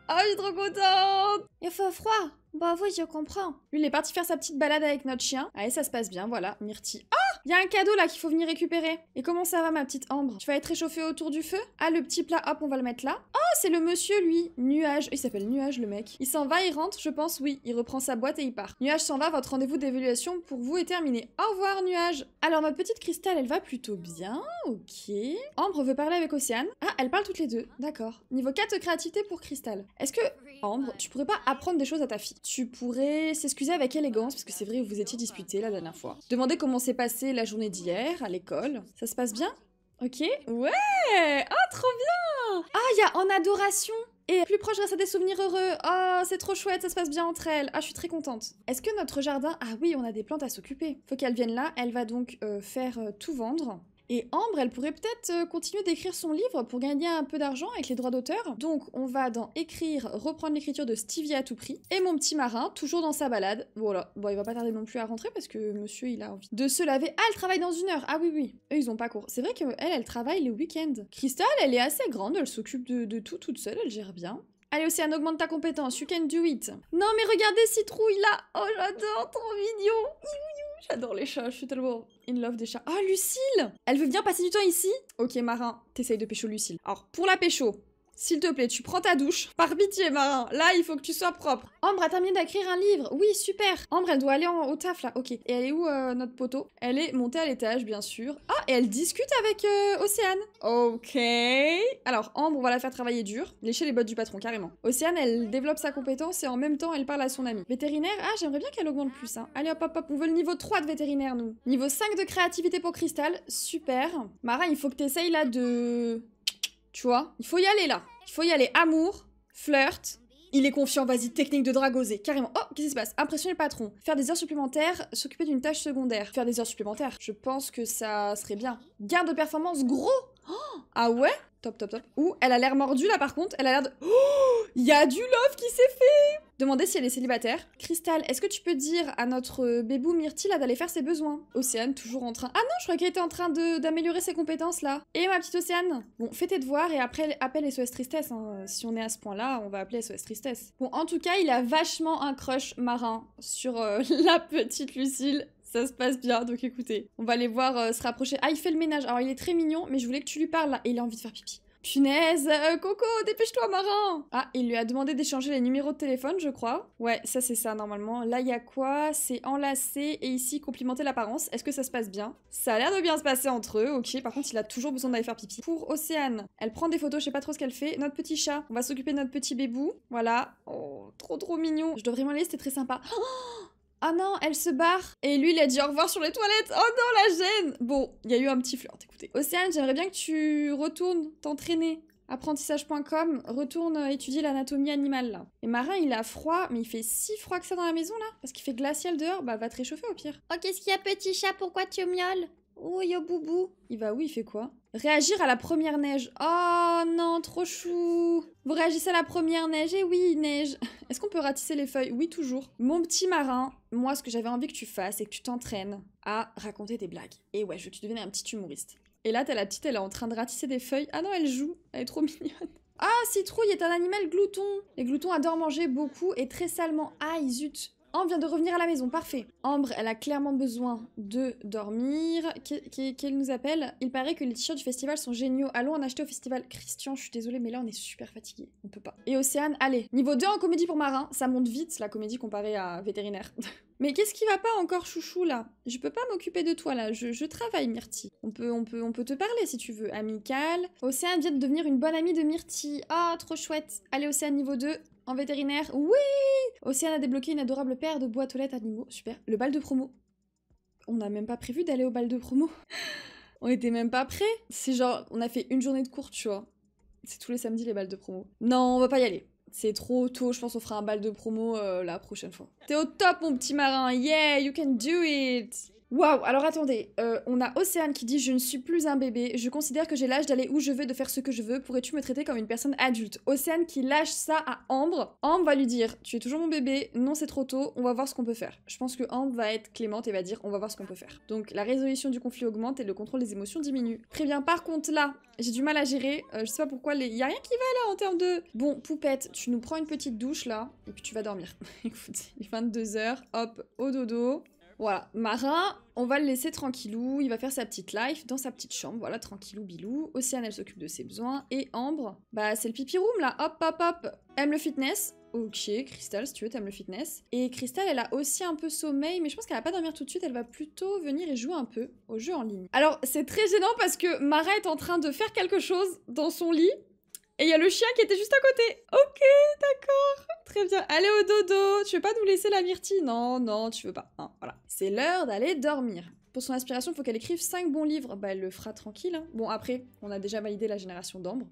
Ah, je suis trop contente Il fait froid Bah oui, je comprends. Lui, il est parti faire sa petite balade avec notre chien. Allez, ça se passe bien, voilà, Myrti. Ah, il y a un cadeau là qu'il faut venir récupérer. Et comment ça va, ma petite Ambre Tu vas être réchauffée autour du feu Ah, le petit plat, hop, on va le mettre là. Oh, c'est le monsieur, lui. Nuage. Il s'appelle Nuage, le mec. Il s'en va, il rentre, je pense, oui. Il reprend sa boîte et il part. Nuage s'en va, votre rendez-vous d'évaluation pour vous est terminé. Au revoir, Nuage. Alors, ma petite Cristal, elle va plutôt bien. Ok. Ambre veut parler avec Océane. Ah, elle parle toutes les deux. D'accord. Niveau 4 créativité pour Cristal. Est-ce que, Ambre, tu pourrais pas apprendre des choses à ta fille Tu pourrais s'excuser avec élégance, parce que c'est vrai, vous étiez disputés la dernière fois. Demandez comment s'est passé la journée d'hier à l'école. Ça se passe bien Ok Ouais Ah, oh, trop bien Ah, il y a en adoration et plus proche grâce à des souvenirs heureux. Ah, c'est trop chouette, ça se passe bien entre elles. Ah, je suis très contente. Est-ce que notre jardin... Ah oui, on a des plantes à s'occuper. Faut qu'elle vienne là. Elle va donc euh, faire euh, tout vendre. Et Ambre, elle pourrait peut-être euh, continuer d'écrire son livre pour gagner un peu d'argent avec les droits d'auteur. Donc on va dans écrire, reprendre l'écriture de Stevie à tout prix. Et mon petit marin, toujours dans sa balade. Voilà, bon il va pas tarder non plus à rentrer parce que monsieur il a envie de se laver. Ah elle travaille dans une heure, ah oui oui. Eux ils ont pas cours. C'est vrai qu'elle, elle travaille les week-ends. Crystal, elle est assez grande, elle s'occupe de, tout toute seule, elle gère bien. Allez, Océane, augmente ta compétence. You can do it. Non, mais regardez Citrouille là. Oh, j'adore, ton vidéo. J'adore les chats, je suis tellement in love des chats. oh, Lucille Elle veut bien passer du temps ici Ok, marin, t'essayes de pécho Lucille. Alors, pour la pécho, s'il te plaît, tu prends ta douche. Par pitié, Marin. Là, il faut que tu sois propre. Ambre a terminé d'écrire un livre. Oui, super. Ambre, elle doit aller au taf, là. Ok. Et elle est où, euh, notre poteau Elle est montée à l'étage, bien sûr. Ah, et elle discute avec euh, Océane. Ok. Alors, Ambre, on va la faire travailler dur. Lécher les bottes du patron, carrément. Océane, elle développe sa compétence et en même temps, elle parle à son amie. Vétérinaire Ah, j'aimerais bien qu'elle augmente plus, hein. Allez, hop, hop, hop. On veut le niveau 3 de vétérinaire, nous. Niveau 5 de créativité pour Cristal. Super. Marin, il faut que essayes là, de tu vois Il faut y aller là. Il faut y aller. Amour, flirt. Il est confiant, vas-y, technique de dragosé, carrément. Oh, qu'est-ce qui se passe Impressionner le patron. Faire des heures supplémentaires, s'occuper d'une tâche secondaire. Faire des heures supplémentaires, je pense que ça serait bien. Gain de performance gros oh! ah ouais Top, top, top. Ouh, elle a l'air mordue là par contre. Elle a l'air de. Oh Il y a du love qui s'est fait Demandez si elle est célibataire. Cristal, est-ce que tu peux dire à notre euh, bébou Myrtille d'aller faire ses besoins Océane, toujours en train. Ah non, je croyais qu'elle était en train d'améliorer ses compétences là. Et ma petite Océane Bon, fais tes devoirs et après appelle SOS Tristesse. Hein. Si on est à ce point-là, on va appeler SOS Tristesse. Bon, en tout cas, il a vachement un crush marin sur euh, la petite Lucille ça se passe bien, donc écoutez, on va aller voir euh, se rapprocher. Ah, il fait le ménage. Alors, il est très mignon, mais je voulais que tu lui parles là. Et il a envie de faire pipi. Punaise, euh, Coco, dépêche-toi, marin Ah, il lui a demandé d'échanger les numéros de téléphone, je crois. Ouais, ça c'est ça normalement. Là, il y a quoi C'est enlacé. et ici complimenter l'apparence. Est-ce que ça se passe bien Ça a l'air de bien se passer entre eux, ok. Par contre, il a toujours besoin d'aller faire pipi. Pour Océane, elle prend des photos, je sais pas trop ce qu'elle fait. Notre petit chat, on va s'occuper de notre petit bébou. Voilà. Oh, trop trop mignon. Je devrais vraiment aller, c'était très sympa. Oh Oh non, elle se barre Et lui, il a dit au revoir sur les toilettes Oh non, la gêne Bon, il y a eu un petit flirt, écoutez. Océane, j'aimerais bien que tu retournes t'entraîner. Apprentissage.com, retourne euh, étudier l'anatomie animale là. Et Marin, il a froid, mais il fait si froid que ça dans la maison là Parce qu'il fait glacial dehors, bah va te réchauffer au pire. Oh, qu'est-ce qu'il y a, petit chat Pourquoi tu miaules Oh, yo boubou Il va où Il fait quoi Réagir à la première neige. Oh non, trop chou. Vous réagissez à la première neige. Eh oui, neige. Est-ce qu'on peut ratisser les feuilles Oui, toujours. Mon petit marin, moi, ce que j'avais envie que tu fasses, c'est que tu t'entraînes à raconter des blagues. Et ouais, je veux que tu deviennes un petit humoriste. Et là, t'as la petite, elle est en train de ratisser des feuilles. Ah non, elle joue. Elle est trop mignonne. Ah, citrouille est un animal glouton. Les gloutons adorent manger beaucoup et très salement. Ah, zut. On vient de revenir à la maison, parfait. Ambre, elle a clairement besoin de dormir. Qu'elle nous appelle Il paraît que les t-shirts du festival sont géniaux. Allons en acheter au festival. Christian, je suis désolée, mais là on est super fatigué. On peut pas. Et Océane, allez. Niveau 2 en comédie pour marin. Ça monte vite la comédie comparée à vétérinaire. mais qu'est-ce qui va pas encore, chouchou, là Je peux pas m'occuper de toi, là. Je, travaille, Myrtille. On peut, on, peut, on peut te parler si tu veux. Amical. Océane vient de devenir une bonne amie de Myrtille. Ah, oh, trop chouette. Allez, Océane, niveau 2. En vétérinaire, oui Océane a débloqué une adorable paire de boîtes toilettes animaux. Super. Le bal de promo. On n'a même pas prévu d'aller au bal de promo. on n'était même pas prêts. C'est genre, on a fait une journée de cours, tu vois. C'est tous les samedis les balles de promo. Non, on va pas y aller. C'est trop tôt, je pense qu'on fera un bal de promo euh, la prochaine fois. T'es au top mon petit marin, yeah, you can do it Waouh, alors attendez, euh, on a Océane qui dit Je ne suis plus un bébé, je considère que j'ai l'âge d'aller où je veux, de faire ce que je veux, pourrais-tu me traiter comme une personne adulte Océane qui lâche ça à Ambre. Ambre va lui dire Tu es toujours mon bébé, non, c'est trop tôt, on va voir ce qu'on peut faire. Je pense que Ambre va être clémente et va dire On va voir ce qu'on peut faire. Donc la résolution du conflit augmente et le contrôle des émotions diminue. Très bien, par contre là, j'ai du mal à gérer, euh, je sais pas pourquoi, les... y a rien qui va là en termes de. Bon, poupette, tu nous prends une petite douche là, et puis tu vas dormir. Écoute, il est 22h, hop, au dodo. Voilà, Marin, on va le laisser tranquillou, il va faire sa petite life dans sa petite chambre, voilà, tranquillou bilou. Océane, elle s'occupe de ses besoins. Et Ambre, bah c'est le pipi room là, hop hop hop, aime le fitness. Ok, Crystal, si tu veux, t'aimes le fitness. Et Crystal, elle a aussi un peu sommeil, mais je pense qu'elle va pas dormir tout de suite, elle va plutôt venir et jouer un peu au jeu en ligne. Alors, c'est très gênant parce que Mara est en train de faire quelque chose dans son lit, et il y a le chien qui était juste à côté. Ok, d'accord. Très bien. Allez au dodo. Tu veux pas nous laisser la myrtille Non, non, tu veux pas. Hein, voilà. C'est l'heure d'aller dormir. Pour son inspiration, il faut qu'elle écrive 5 bons livres. Bah, elle le fera tranquille. Hein. Bon, après, on a déjà validé la génération d'ambre.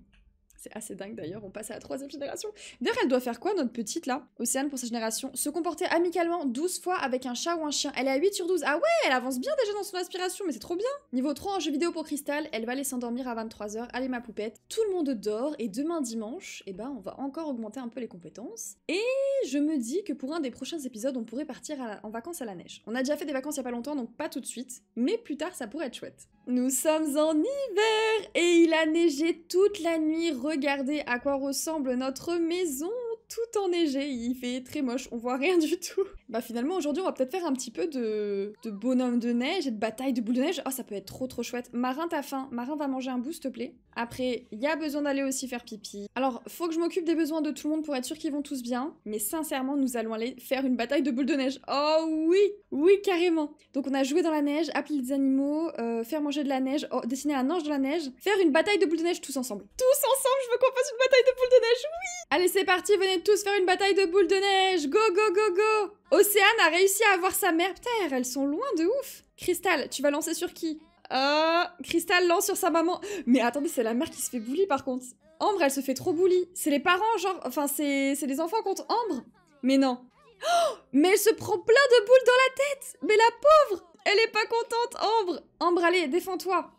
C'est assez dingue d'ailleurs, on passe à la troisième génération. D'ailleurs, elle doit faire quoi, notre petite là Océane pour sa génération Se comporter amicalement 12 fois avec un chat ou un chien. Elle est à 8 sur 12. Ah ouais, elle avance bien déjà dans son aspiration, mais c'est trop bien Niveau 3 en jeu vidéo pour Cristal, elle va aller s'endormir à 23h. Allez ma poupette, tout le monde dort et demain dimanche, eh ben on va encore augmenter un peu les compétences. Et je me dis que pour un des prochains épisodes, on pourrait partir en vacances à la neige. On a déjà fait des vacances il y a pas longtemps, donc pas tout de suite, mais plus tard ça pourrait être chouette. Nous sommes en hiver et il a neigé toute la nuit. Regardez à quoi ressemble notre maison tout enneigée, il fait très moche, on voit rien du tout bah finalement aujourd'hui on va peut-être faire un petit peu de, bonhomme de neige et de bataille de boule de neige. Oh ça peut être trop trop chouette. Marin t'as faim, Marin va manger un bout s'il te plaît. Après il y a besoin d'aller aussi faire pipi. Alors faut que je m'occupe des besoins de tout le monde pour être sûr qu'ils vont tous bien. Mais sincèrement nous allons aller faire une bataille de boule de neige. Oh oui oui carrément. Donc on a joué dans la neige, appelé des animaux, euh, faire manger de la neige, oh, dessiner un ange de la neige, faire une bataille de boule de neige tous ensemble. Tous ensemble je veux qu'on fasse une bataille de boule de neige oui. Allez c'est parti venez tous faire une bataille de boule de neige go go go go Océane a réussi à avoir sa mère. Terre, elles sont loin de ouf. Cristal, tu vas lancer sur qui euh, Cristal lance sur sa maman. Mais attendez, c'est la mère qui se fait bully par contre. Ambre, elle se fait trop bully. C'est les parents, genre. Enfin, c'est les enfants contre Ambre. Mais non. Oh, mais elle se prend plein de boules dans la tête Mais la pauvre Elle est pas contente, Ambre Ambre, allez, défends-toi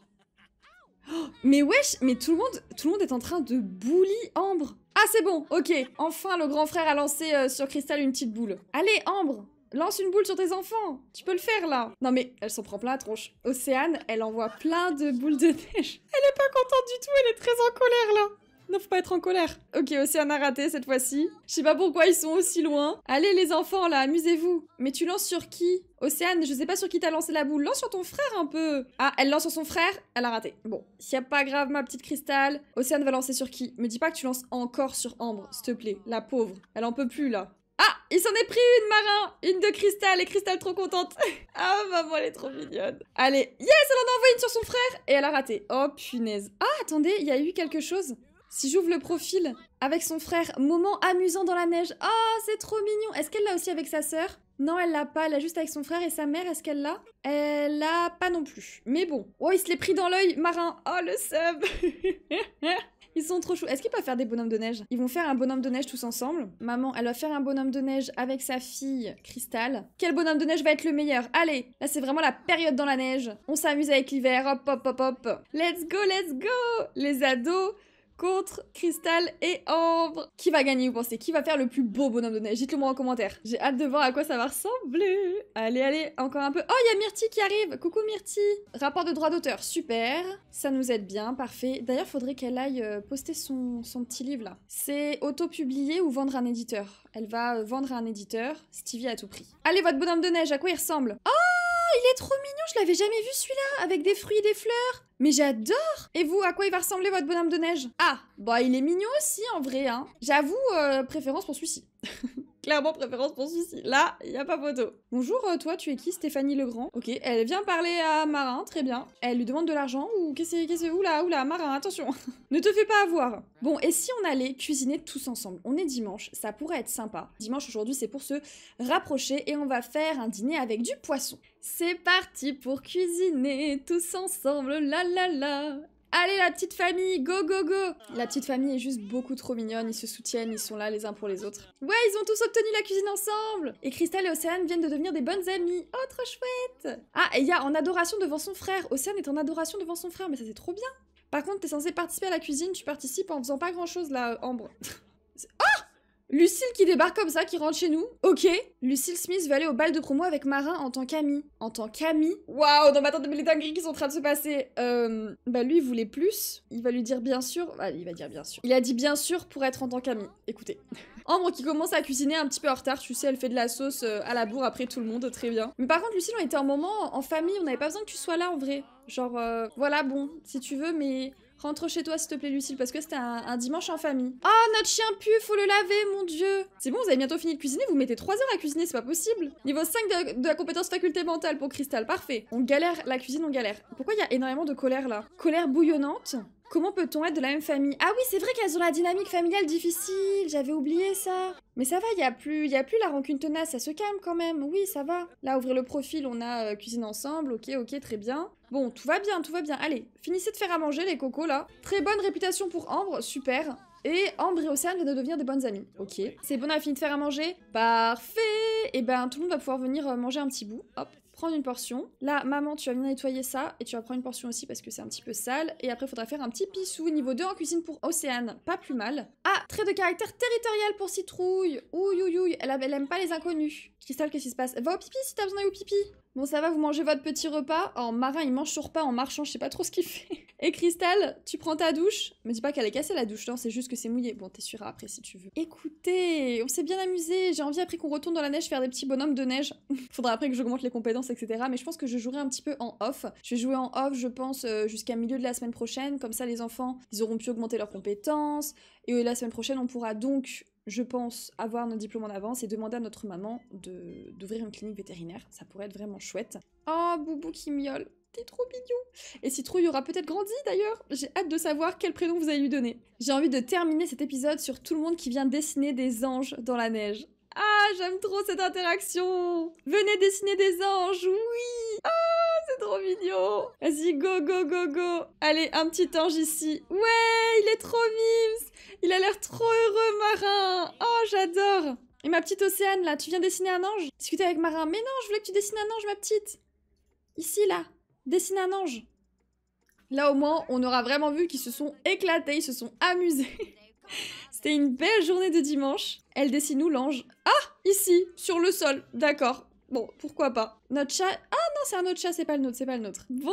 oh, Mais wesh Mais tout le monde, tout le monde est en train de bouli Ambre ah, c'est bon, ok. Enfin, le grand frère a lancé euh, sur Cristal une petite boule. Allez, Ambre Lance une boule sur tes enfants Tu peux le faire, là Non mais, elle s'en prend plein la tronche. Océane, elle envoie plein de boules de neige. Elle est pas contente du tout, elle est très en colère, là ne faut pas être en colère. Ok, Océane a raté cette fois-ci. Je sais pas pourquoi ils sont aussi loin. Allez les enfants là, amusez-vous. Mais tu lances sur qui Océane, je sais pas sur qui t'as lancé la boule. Lance sur ton frère un peu. Ah, elle lance sur son frère, elle a raté. Bon, s'il pas grave ma petite cristal, Océane va lancer sur qui Me dis pas que tu lances encore sur Ambre, s'il te plaît. La pauvre, elle en peut plus là. Ah, il s'en est pris une, Marin Une de Cristal, et Cristal trop contente Ah, maman, elle est trop mignonne Allez, yes, elle en a envoyé une sur son frère Et elle a raté. Oh, punaise. Ah, attendez, il y a eu quelque chose. Si j'ouvre le profil avec son frère, moment amusant dans la neige. Oh, c'est trop mignon. Est-ce qu'elle l'a aussi avec sa sœur Non, elle l'a pas. Elle l'a juste avec son frère et sa mère. Est-ce qu'elle l'a Elle l'a pas non plus. Mais bon. Oh, il se l'est pris dans l'œil, marin. Oh, le sub Ils sont trop choux. Est-ce qu'ils peuvent faire des bonhommes de neige Ils vont faire un bonhomme de neige tous ensemble. Maman, elle va faire un bonhomme de neige avec sa fille, Cristal. Quel bonhomme de neige va être le meilleur Allez, là c'est vraiment la période dans la neige. On s'amuse avec l'hiver. Hop, hop, hop, hop. Let's go, let's go Les ados contre Cristal et Ambre. Qui va gagner, vous pensez Qui va faire le plus beau bonhomme de neige Dites-le moi en commentaire. J'ai hâte de voir à quoi ça va ressembler. Allez, allez, encore un peu. Oh, il y a Myrtille qui arrive Coucou Myrtille Rapport de droit d'auteur, super. Ça nous aide bien, parfait. D'ailleurs, faudrait qu'elle aille euh, poster son, petit livre là. C'est auto publier ou vendre à un éditeur Elle va euh, vendre à un éditeur, Stevie à tout prix. Allez, votre bonhomme de neige, à quoi il ressemble Oh il est trop mignon, je l'avais jamais vu celui-là, avec des fruits et des fleurs. Mais j'adore Et vous, à quoi il va ressembler votre bonhomme de neige Ah, bah il est mignon aussi en vrai, hein. J'avoue, euh, préférence pour celui-ci. clairement préférence pour celui-ci. Là, il n'y a pas photo. Bonjour, euh, toi, tu es qui Stéphanie Legrand Ok, elle vient parler à Marin, très bien. Elle lui demande de l'argent ou qu'est-ce que c'est Oula, oula, Marin, attention Ne te fais pas avoir Bon, et si on allait cuisiner tous ensemble On est dimanche, ça pourrait être sympa. Dimanche aujourd'hui, c'est pour se rapprocher et on va faire un dîner avec du poisson. C'est parti pour cuisiner tous ensemble, la la la Allez la petite famille, go go go La petite famille est juste beaucoup trop mignonne, ils se soutiennent, ils sont là les uns pour les autres. Ouais, ils ont tous obtenu la cuisine ensemble Et Crystal et Océane viennent de devenir des bonnes amies. Oh, trop chouette Ah, et il y a en adoration devant son frère. Océane est en adoration devant son frère, mais ça c'est trop bien Par contre, t'es censé participer à la cuisine, tu participes en faisant pas grand-chose là, Ambre. oh Lucille qui débarque comme ça, qui rentre chez nous. Ok. Lucille Smith va aller au bal de promo avec Marin en tant qu'ami. En tant qu'ami. Waouh, dans ma tête, les dingueries qui sont en train de se passer. Euh, bah lui, il voulait plus. Il va lui dire bien sûr. Bah, il va dire bien sûr. Il a dit bien sûr pour être en tant qu'ami. Écoutez. Ambre qui commence à cuisiner un petit peu en retard. Tu sais, elle fait de la sauce euh, à la bourre après tout le monde. Très bien. Mais par contre, Lucille, on était un moment en famille. On n'avait pas besoin que tu sois là en vrai. Genre, euh, voilà, bon, si tu veux, mais Rentre chez toi, s'il te plaît, Lucille, parce que c'était un, dimanche en famille. Oh, notre chien pue, faut le laver, mon dieu C'est bon, vous avez bientôt fini de cuisiner, vous mettez 3 heures à cuisiner, c'est pas possible Niveau 5 de, de, la compétence faculté mentale pour Cristal, parfait. On galère, la cuisine, on galère. Pourquoi il y a énormément de colère, là Colère bouillonnante Comment peut-on être de la même famille Ah oui, c'est vrai qu'elles ont la dynamique familiale difficile, j'avais oublié ça. Mais ça va, il n'y a, plus, y a plus la rancune tenace, ça se calme quand même, oui, ça va. Là, ouvrir le profil, on a euh, cuisine ensemble, ok, ok, très bien. Bon, tout va bien, tout va bien. Allez, finissez de faire à manger les cocos là. Très bonne réputation pour Ambre, super. Et Ambre et Océane viennent de devenir des bonnes amies. Ok. C'est bon, on a fini de faire à manger Parfait Et eh ben, tout le monde va pouvoir venir euh, manger un petit bout. Hop, une portion. Là, maman, tu vas venir nettoyer ça et tu vas prendre une portion aussi parce que c'est un petit peu sale. Et après, il faudra faire un petit pissou niveau 2 en cuisine pour Océane. Pas plus mal. Ah, trait de caractère territorial pour Citrouille. Ouh, ouh, ouh. Elle, elle aime pas les inconnus. Cristal, qu'est-ce qui se passe Va au pipi si t'as besoin d'aller au pipi. Bon, ça va, vous mangez votre petit repas oh, En marin, il mange son repas en marchant, je sais pas trop ce qu'il fait. Et Cristal, tu prends ta douche Me dis pas qu'elle est cassée la douche, non, c'est juste que c'est mouillé. Bon, t'essuieras après si tu veux. Écoutez, on s'est bien amusé. J'ai envie après qu'on retourne dans la neige faire des petits bonhommes de neige. Faudra après que j'augmente les compétences, etc. Mais je pense que je jouerai un petit peu en off. Je vais jouer en off, je pense, euh, jusqu'à milieu de la semaine prochaine. Comme ça, les enfants, ils auront pu augmenter leurs compétences. Et euh, la semaine prochaine, on pourra donc je pense avoir nos diplômes en avance et demander à notre maman d'ouvrir une clinique vétérinaire. Ça pourrait être vraiment chouette. Oh, Boubou qui miaule T'es trop mignon Et Citrouille aura peut-être grandi d'ailleurs J'ai hâte de savoir quel prénom vous allez lui donner. J'ai envie de terminer cet épisode sur tout le monde qui vient dessiner des anges dans la neige. Ah, j'aime trop cette interaction Venez dessiner des anges, oui ah c'est trop mignon. Vas-y, go, go, go, go. Allez, un petit ange ici. Ouais, il est trop mimes. Il a l'air trop heureux, Marin. Oh, j'adore. Et ma petite Océane, là, tu viens dessiner un ange Discuter avec Marin. Mais non, je voulais que tu dessines un ange, ma petite. Ici, là. Dessine un ange. Là, au moins, on aura vraiment vu qu'ils se sont éclatés, ils se sont amusés. C'était une belle journée de dimanche. Elle dessine où l'ange Ah, ici, sur le sol. D'accord. Bon, pourquoi pas. Notre chat... Ah non, c'est un autre chat, c'est pas le nôtre, c'est pas le nôtre. Bon,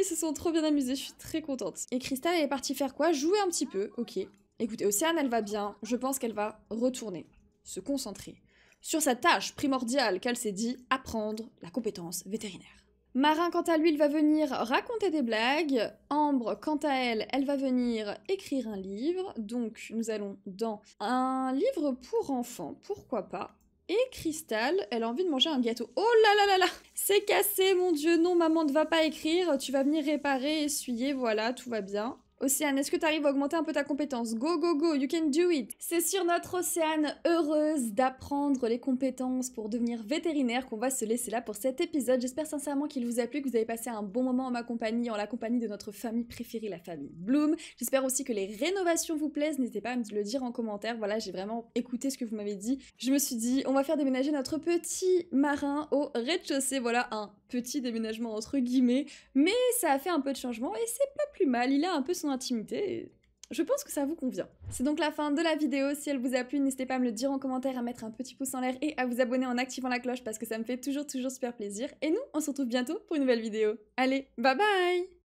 ils se sont trop bien amusés, je suis très contente. Et Crystal, est partie faire quoi Jouer un petit peu, ok. Écoutez, Océane, elle va bien. Je pense qu'elle va retourner, se concentrer sur sa tâche primordiale qu'elle s'est dit, apprendre la compétence vétérinaire. Marin, quant à lui, il va venir raconter des blagues. Ambre, quant à elle, elle va venir écrire un livre. Donc, nous allons dans un livre pour enfants, pourquoi pas. Et Cristal, elle a envie de manger un gâteau. Oh là là là là C'est cassé, mon Dieu, non, maman ne va pas écrire, tu vas venir réparer, essuyer, voilà, tout va bien. Océane, est-ce que tu arrives à augmenter un peu ta compétence Go, go, go, you can do it C'est sur notre Océane heureuse d'apprendre les compétences pour devenir vétérinaire qu'on va se laisser là pour cet épisode. J'espère sincèrement qu'il vous a plu, que vous avez passé un bon moment en ma compagnie, en la compagnie de notre famille préférée, la famille Bloom. J'espère aussi que les rénovations vous plaisent, n'hésitez pas à me le dire en commentaire. Voilà, j'ai vraiment écouté ce que vous m'avez dit. Je me suis dit, on va faire déménager notre petit marin au rez-de-chaussée. Voilà, un petit déménagement entre guillemets, mais ça a fait un peu de changement et c'est pas plus mal. Il a un peu son intimité je pense que ça vous convient. C'est donc la fin de la vidéo. Si elle vous a plu, n'hésitez pas à me le dire en commentaire, à mettre un petit pouce en l'air et à vous abonner en activant la cloche parce que ça me fait toujours toujours super plaisir. Et nous, on se retrouve bientôt pour une nouvelle vidéo. Allez, bye bye